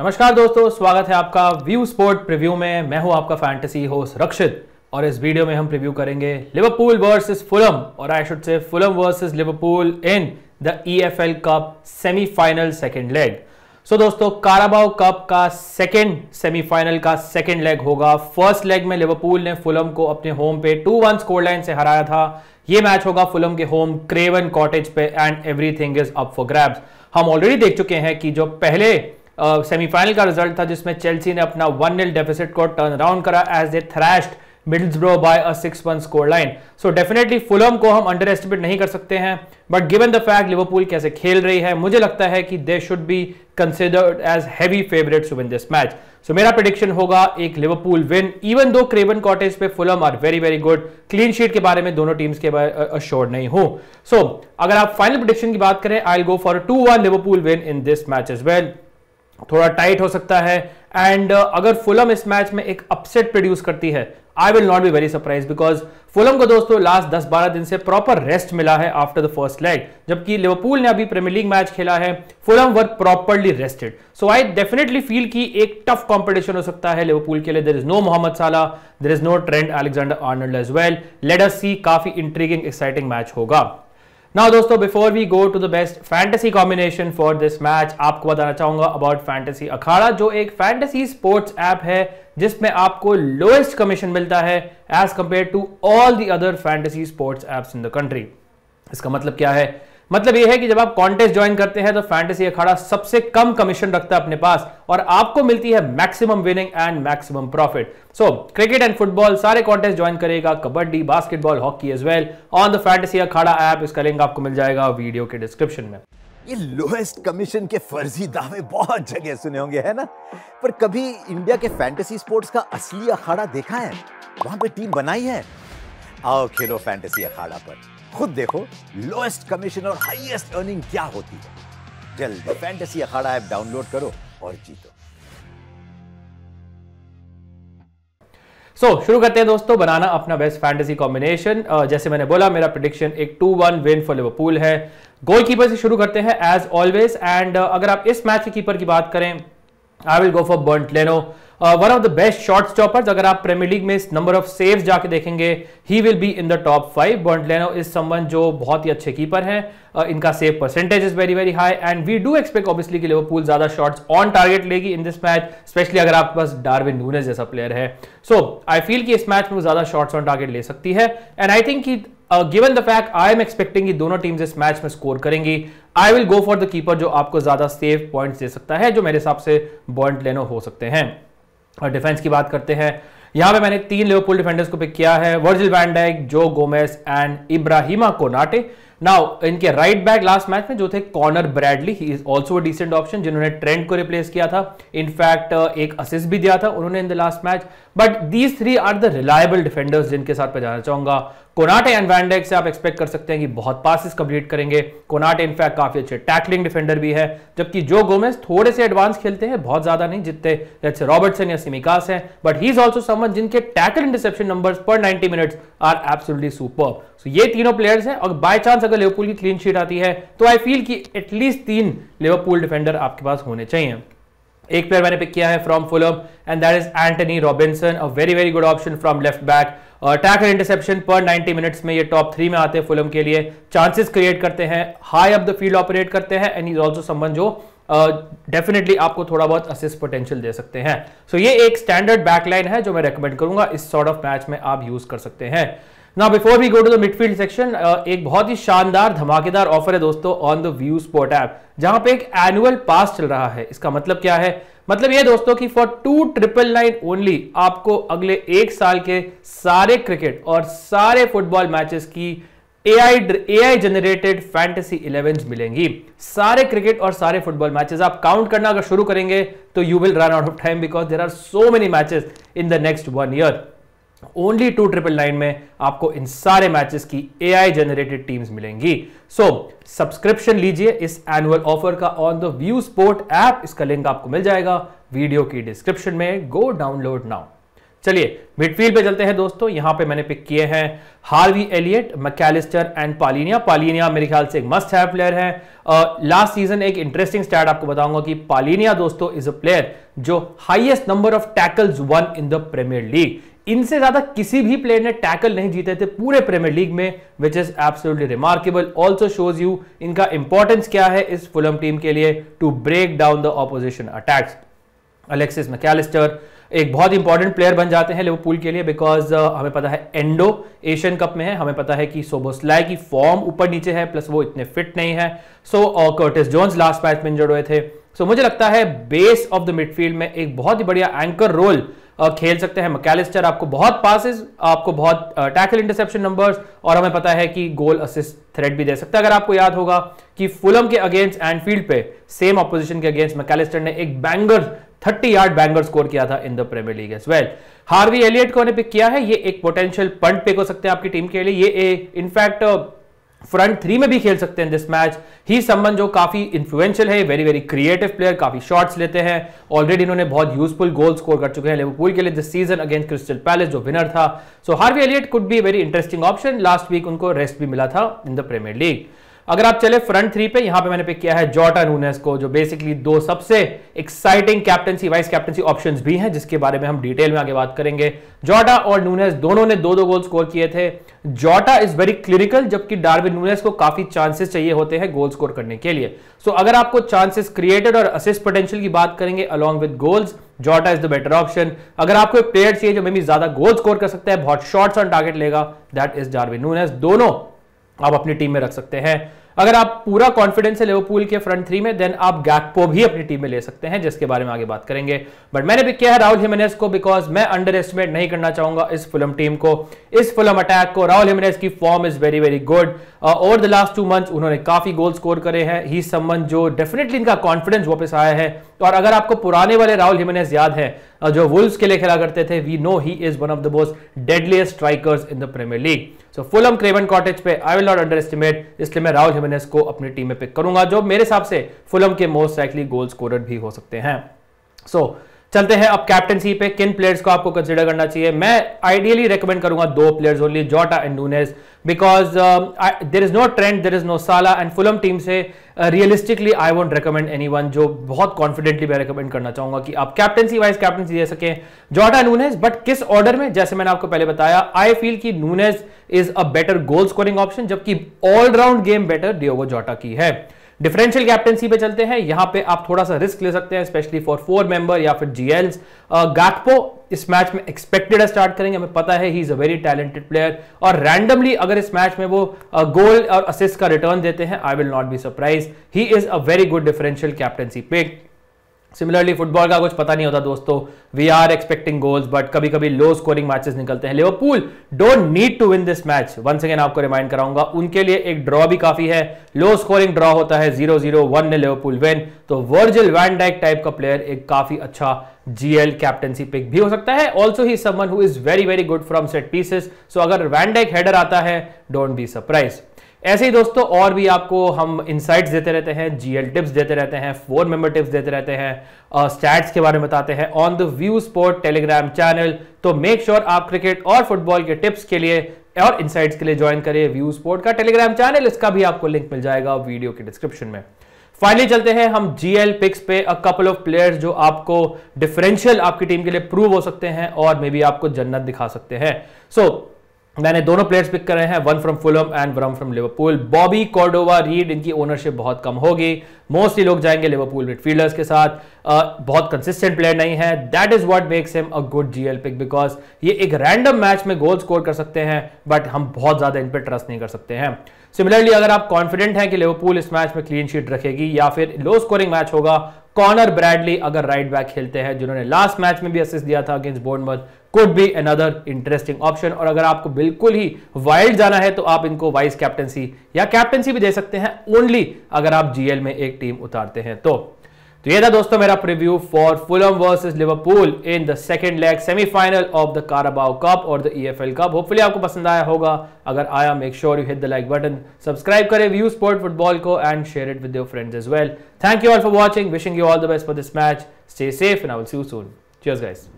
नमस्कार दोस्तों स्वागत है आपका व्यू स्पोर्ट प्रीव्यू में मैं हूं आपका फैंटेसी होस्ट रक्षित और इस वीडियो में हम प्रीव्यू करेंगे लिवरपूल वर्सेस फुलम और I should say Fulham versus Liverpool in the EFL cup semifinal second leg so दोस्तों काराबाओ कप का सेकेंड सेमीफाइनल का सेकेंड लेग होगा फर्स्ट लेग में लिवरपूल ने फुलम को अपने होम पे टू वन स्कोर लाइन से हराया था ये मैच होगा फुलम के होम क्रेवन कॉटेज पे and everything is up for grabs हम ऑलरेडी देख चुके हैं कि जो पहले सेमीफाइनल का रिजल्ट था जिसमें चेल्सी ने अपना वन नील डेफिसिट को टर्न अराउंड करा as they thrashed Middlesbrough by a six one scoreline so definitely Fulham को हम अंडर एस्टिमेट नहीं कर सकते हैं but given the fact Liverpool कैसे खेल रही है मुझे लगता है कि they should be considered as heavy favourite to win this match so मेरा प्रिडिक्शन होगा एक Liverpool win even though Craven Cottage पे Fulham are very very good clean sheet के बारे में दोनों टीम्स के अश्योर नहीं हो सो so, अगर आप फाइनल प्रिडिक्शन की बात करें I go for two one Liverpool win in this match is well थोड़ा टाइट हो सकता है एंड uh, अगर फुलम इस मैच में एक अपसेट प्रोड्यूस करती है I will not be very surprise because Fulham को दोस्तों लास्ट दस बारह दिन से प्रॉपर रेस्ट मिला है आफ्टर द फर्स्ट लेग जबकि लिवरपूल ने अभी प्रीमियर लीग मैच खेला है Fulham were properly rested so I definitely feel की एक टफ कॉम्पिटिशन हो सकता है लिवरपूल के लिए देर is no Mohamed Salah there is no Trent Alexander Arnold as well let us see काफी इंट्रीगिंग एक्साइटिंग मैच होगा ना दोस्तों before we go to the best fantasy combination for this match आपको बताना चाहूंगा अबाउट फैंटेसी अखाड़ा जो एक fantasy sports app है जिसमें आपको लोएस्ट कमीशन मिलता है as compare to all the other fantasy sports apps in the country इसका मतलब क्या है मतलब यह है कि जब आप कॉन्टेस्ट ज्वाइन करते हैं तो फैंटेसी अखाड़ा सबसे कम कमीशन रखता है अपने पास और आपको मिलती है maximum winning and maximum profit so cricket and football सारे कॉन्टेस्ट ज्वाइन करेगा kabaddi basketball hockey as well on the fantasy Akhada app इसका लिंक आपको मिल जाएगा वीडियो के डिस्क्रिप्शन में ये लोएस्ट कमीशन के फर्जी दावे बहुत जगह सुने होंगे है ना पर कभी इंडिया के फैंटेसी स्पोर्ट्स का असली अखाड़ा देखा है वहां पे टीम बनाई है आओ खेलो फैंटेसी अखाड़ा पर खुद देखो लोएस्ट कमीशन और हाईएस्ट अर्निंग क्या होती है जल्दी फैंटेसी अखाड़ा ऐप डाउनलोड करो और जीतो सो so, शुरू करते हैं दोस्तों बनाना अपना बेस्ट फैंटेसी कॉम्बिनेशन जैसे मैंने बोला मेरा प्रोडिक्शन एक two one win for Liverpool है गोलकीपर से शुरू करते हैं एज ऑलवेज एंड अगर आप इस मैच के कीपर की बात करें I will go for Bernd Leno one of the best shot stoppers अगर आप प्रीमियर लीग में नंबर ऑफ सेव्स जाके देखेंगे he will be in the top five Bernd Leno is संबंध जो बहुत ही अच्छे कीपर हैं uh, इनका save percentage is very very high and we do expect obviously Liverpool ज्यादा शॉर्ट्स ऑन टारगेट लेगी इन दिस मैच स्पेशली अगर आपके पास डार्विन नूनेस जैसा प्लेयर है सो आई फील कि इस मैच में वो ज्यादा शॉर्ट्स ऑन टारगेट ले सकती है and I think given the fact I am expecting दोनों टीम इस मैच में स्कोर करेंगी I will go for the keeper जो आपको ज्यादा सेफ पॉइंट दे सकता है जो मेरे हिसाब से बॉइंट लेनो हो सकते हैं और डिफेंस की बात करते हैं यहां पे मैंने तीन लिवरपूल डिफेंडर्स को पिक किया है Virgil van Dijk Joe Gomez and Ibrahima Konate now इनके राइट बैक लास्ट मैच में जो थे Conor Bradley he is also decent option जिन्होंने ट्रेंड को रिप्लेस किया था इनफैक्ट एक असिस्ट भी दिया था उन्होंने in the last match but these three are the reliable defenders जिनके साथ मैं जाना चाहूंगा कोनाटे एंड वैंडेक से आप एक्सपेक्ट कर सकते हैं कि बहुत पासिस कंप्लीट करेंगे कोनाटे इनफैक्ट काफी अच्छे टैकलिंग डिफेंडर भी है जबकि जो गोमेस थोड़े से एडवांस खेलते हैं बहुत ज्यादा नहीं जितने जैसे रॉबर्टसन या सिमिकास हैं but he is also someone जिनके टैकल इंटरसेप्शन नंबर पर ninety minutes are absolutely super so ये तीनों प्लेयर्स हैं और बाय चांस अगर लेवरपूल की क्लीन शीट आती है तो आई फील कि एटलीस्ट तीन लेवरपूल डिफेंडर आपके पास होने चाहिए एक प्लेयर मैंने पिक किया है from Fulham and that is Antonee Robinson a very very good option from left back tackle interception पर 90 मिनट्स में ये टॉप थ्री में आते हैं फुलम के लिए चांसेस क्रिएट करते हैं high up the field operate करते हैं एंड इज ऑल्सो समन जो डेफिनेटली uh, आपको थोड़ा बहुत असिस्ट पोटेंशियल दे सकते हैं सो so, ये एक स्टैंडर्ड बैकलाइन है जो मैं रेकमेंड करूंगा इस सॉर्ट ऑफ मैच में आप यूज कर सकते हैं ना before we go to the midfield section एक बहुत ही शानदार धमाकेदार ऑफर है दोस्तों on the view spot app जहां पे एक एनुअल पास चल रहा है इसका मतलब क्या है मतलब ये दोस्तों कि for two triple nine only आपको अगले एक साल के सारे क्रिकेट और सारे फुटबॉल मैचेस की AI AI generated fantasy eleven मिलेंगी सारे क्रिकेट और सारे फुटबॉल मैचेस आप काउंट करना अगर शुरू करेंगे तो you will run out of time because there are so many matches in the next one year only two triple nine में आपको इन सारे मैचेस की ए आई जनरेटेड टीम्स मिलेंगी सो सब्सक्रिप्शन लीजिए इस एनुअल ऑफर का on the view sport app इसका link आपको मिल जाएगा वीडियो की डिस्क्रिप्शन में गो डाउनलोड नाउ चलिए मिडफील्ड पे चलते हैं दोस्तों यहां पे मैंने पिक किए हैं Harvey Elliott Mac Allister and Palhinha Palhinha मेरे ख्याल से एक मस्ट हैव प्लेयर है लास्ट सीजन एक इंटरेस्टिंग स्टैट आपको बताऊंगा कि पालिनिया दोस्तों इज अ प्लेयर जो highest number of tackles won in the Premier League इनसे ज्यादा किसी भी प्लेयर ने टैकल नहीं जीते थे पूरे प्रीमियर लीग में which is absolutely remarkable also shows you इनका इंपॉर्टेंस क्या है इस फुलम टीम के लिए to break down the opposition attacks Alexis Mac Allister एक बहुत इंपॉर्टेंट प्लेयर बन जाते हैं लिवरपूल के लिए बिकॉज uh, हमें पता है एंडो एशियन कप में है हमें पता है कि सोबोस्लाय की फॉर्म ऊपर नीचे है प्लस वो इतने फिट नहीं है so Curtis Jones last match में इंजर्ड हुए थे सो so, मुझे लगता है बेस ऑफ द मिडफील्ड में एक बहुत ही बढ़िया एंकर रोल खेल सकते हैं मकैलिस्टर आपको बहुत पासिस आपको बहुत टैकल इंटरसेप्शन नंबर्स और हमें पता है कि गोल असिस्ट थ्रेड भी दे सकता है अगर आपको याद होगा कि फुलम के अगेंस्ट एंडफील्ड पे सेम अपोजिशन के अगेंस्ट मकैलिस्टर ने एक बैंगर 30 यार्ड बैंगर स्कोर किया था in the Premier League as well Harvey Elliott को ने पिक किया है ये एक पोटेंशियल पंट पिक हो सकते हैं आपकी टीम के लिए ये इनफैक्ट फ्रंट थ्री में भी खेल सकते हैं दिस मैच ही संबंध जो काफी इन्फ्लुएंशियल है वेरी वेरी क्रिएटिव प्लेयर काफी शॉट्स लेते हैं ऑलरेडी इन्होंने बहुत यूजफुल गोल स्कोर कर चुके हैं लेवरपूल के लिए this season against Crystal Palace जो विनर था so Harvey Elliott could be very interesting option last week उनको रेस्ट भी मिला था इन द प्रीमियर लीग अगर आप चले फ्रंट थ्री पे यहां पे मैंने पिक किया है जॉटा नूनेस को जो बेसिकली दो सबसे exciting captaincy vice captaincy options भी हैं जिसके बारे में हम डिटेल में आगे बात करेंगे जॉटा और नूनेस दोनों ने दो दो गोल स्कोर किए थे जॉटा इज वेरी क्लिनिकल जबकि डार्विन नूनेस को काफी चांसेस चाहिए होते हैं गोल स्कोर करने के लिए सो so, अगर आपको चांसेस क्रिएटेड और असिस्ट पोटेंशियल की बात करेंगे along with goals Jota is the better option अगर आपको एक प्लेयर चाहिए जो मे बी ज्यादा गोल स्कोर कर सकता है बहुत शॉर्ट्स ऑन टारगेट लेगा दैट इज डार्विन नूनेस दोनों आप अपनी टीम में रख सकते हैं अगर आप पूरा कॉन्फिडेंस है लेवरपूल के फ्रंट थ्री में देन आप गैकपो भी अपनी टीम में ले सकते हैं जिसके बारे में आगे बात करेंगे बट मैंने भी किया है राहुल हिमनेस को बिकॉज मैं अंडर एस्टिमेट नहीं करना चाहूंगा इस फिल्म टीम को इस फिल्म अटैक को राहुल हिमनेस की form is very very good over the last two months उन्होंने काफी गोल स्कोर करे हैं ही संबंध जो डेफिनेटली इनका कॉन्फिडेंस वापस आया है और अगर आपको पुराने वाले राहुल हिमनेस याद है uh, जो वुल्स के लिए खेला करते थे we know he is one of the most deadliest strikers in the Premier League so Fulham Craven Cottage पे I will not underestimate इसलिए मैं राहुल हिमेनेस को अपनी टीम में पिक करूंगा जो मेरे हिसाब से फुलम के मोस्ट लाइकली गोल स्कोरर भी हो सकते हैं सो so, चलते हैं अब कैप्टनसी पे किन प्लेयर्स को आपको कंसिडर करना चाहिए मैं आइडियली रेकमेंड करूंगा दो players only Jota and Nunez because there is no Trent there is no Salah and Fulham team से realistically I won't recommend any one जो बहुत कॉन्फिडेंटली मैं रेकमेंड करना चाहूंगा कि आप कैप्टनसी वाइज कैप्टनसी दे सकें जोटा नूनेस बट किस ऑर्डर में जैसे मैंने आपको पहले बताया आई फील कि Nunez is a better goal scoring option जबकि all round game better Diogo Jota की है डिफरेंशियल कैप्टनसी पे चलते हैं यहां पे आप थोड़ा सा रिस्क ले सकते हैं स्पेशली फॉर फोर मेंबर या फिर जीएल्स गैकपो इस मैच में एक्सपेक्टेड स्टार्ट करेंगे हमें पता है he is a very talented player और रैंडमली अगर इस मैच में वो गोल और असिस्ट का रिटर्न देते हैं I will not be surprise he is a very good differential captaincy pick similarly football का कुछ पता नहीं होता दोस्तों we are expecting goals but कभी कभी लो स्कोरिंग मैचेस निकलते हैं Liverpool don't need to win this match one second आपको रिमाइंड कराऊंगा उनके लिए एक ड्रॉ भी काफी है लो स्कोरिंग ड्रॉ होता है zero zero one nil Liverpool win तो वर्जिल वैन डाइक टाइप का प्लेयर एक काफी अच्छा जीएल कैप्टनसी पिक भी हो सकता है also he someone who is very very good from set pieces so अगर वैन डाइक हेडर आता है डोंट बी सरप्राइज ऐसे ही दोस्तों और भी आपको हम इंसाइट्स देते रहते हैं जीएल टिप्स देते रहते हैं फोर मेंबर टिप्स देते रहते हैं स्टैट्स के बारे में बताते हैं on the view sport Telegram channel तो मेक श्योर sure आप क्रिकेट और फुटबॉल के टिप्स के लिए और इंसाइट्स के लिए ज्वाइन करिए व्यू स्पोर्ट का टेलीग्राम चैनल इसका भी आपको लिंक मिल जाएगा वीडियो के डिस्क्रिप्शन में फाइनली चलते हैं हम जीएल पिक्स पे अ कपल ऑफ प्लेयर्स जो आपको डिफरेंशियल आपकी टीम के लिए प्रूव हो सकते हैं और मे बी आपको जन्नत दिखा सकते हैं सो so, मैंने दोनों प्लेयर्स पिक करे हैं one from Fulham and one from Liverpool Bobby Cordova Reid इनकी ओनरशिप बहुत कम होगी मोस्टली लोग जाएंगे लिवरपूल मिडफील्डर्स के साथ आ, बहुत कंसिस्टेंट प्लेयर नहीं है that is what makes him a good GL pick because ये एक रैंडम मैच में गोल स्कोर कर सकते हैं बट हम बहुत ज्यादा इन पर ट्रस्ट नहीं कर सकते हैं सिमिलरली अगर आप कॉन्फिडेंट हैं कि लिवरपूल इस मैच में क्लीन शीट रखेगी या फिर लो स्कोरिंग मैच होगा कॉनर ब्रैडली अगर राइट बैक खेलते हैं जिन्होंने लास्ट मैच में भी असिस्ट दिया था against Bournemouth could be another interesting option और अगर आपको बिल्कुल ही वाइल्ड जाना है तो आप इनको वाइस कैप्टनसी या कैप्टनसी भी दे सकते हैं ओनली अगर आप जीएल में एक टीम उतारते हैं तो तो ये था दोस्तों मेरा preview for Fulham versus Liverpool in the second leg semifinal of the Carabao Cup और द ईएफएल कप होपफुली आपको पसंद आया होगा अगर आया make sure you hit the like button subscribe करें व्यू स्पोर्ट फुटबॉल को and share it with your friends as well thank you all for watching wishing you all the best for this match stay safe and I will see you soon cheers guys